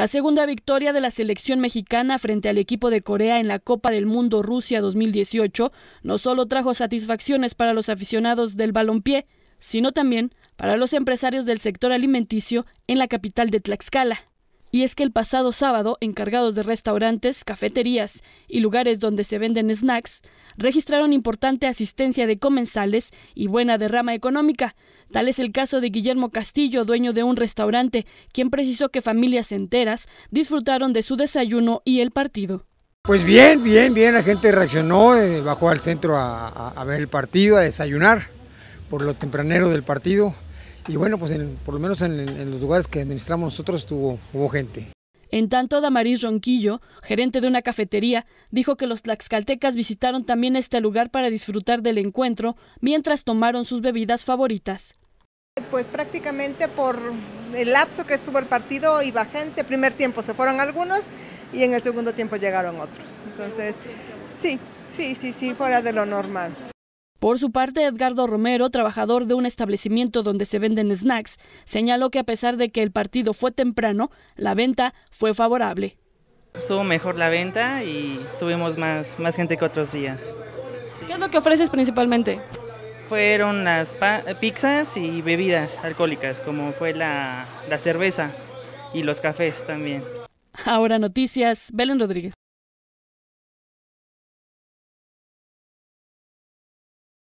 La segunda victoria de la selección mexicana frente al equipo de Corea en la Copa del Mundo Rusia 2018 no solo trajo satisfacciones para los aficionados del balompié, sino también para los empresarios del sector alimenticio en la capital de Tlaxcala. Y es que el pasado sábado, encargados de restaurantes, cafeterías y lugares donde se venden snacks registraron importante asistencia de comensales y buena derrama económica. Tal es el caso de Guillermo Castillo, dueño de un restaurante, quien precisó que familias enteras disfrutaron de su desayuno y el partido. Pues bien, bien, bien, la gente reaccionó, eh, bajó al centro a ver el partido, a desayunar por lo tempranero del partido y bueno, pues por lo menos en, los lugares que administramos nosotros tuvo, hubo gente. En tanto, Damaris Ronquillo, gerente de una cafetería, dijo que los tlaxcaltecas visitaron también este lugar para disfrutar del encuentro mientras tomaron sus bebidas favoritas. Pues prácticamente por el lapso que estuvo el partido iba gente, primer tiempo se fueron algunos y en el segundo tiempo llegaron otros. Entonces, sí, sí, sí, sí, fuera de lo normal. Por su parte, Edgardo Romero, trabajador de un establecimiento donde se venden snacks, señaló que a pesar de que el partido fue temprano, la venta fue favorable. Estuvo mejor la venta y tuvimos más, más gente que otros días. ¿Qué es lo que ofreces principalmente? Fueron las pizzas y bebidas alcohólicas, como fue la, la cerveza y los cafés también. Ahora noticias, Belén Rodríguez.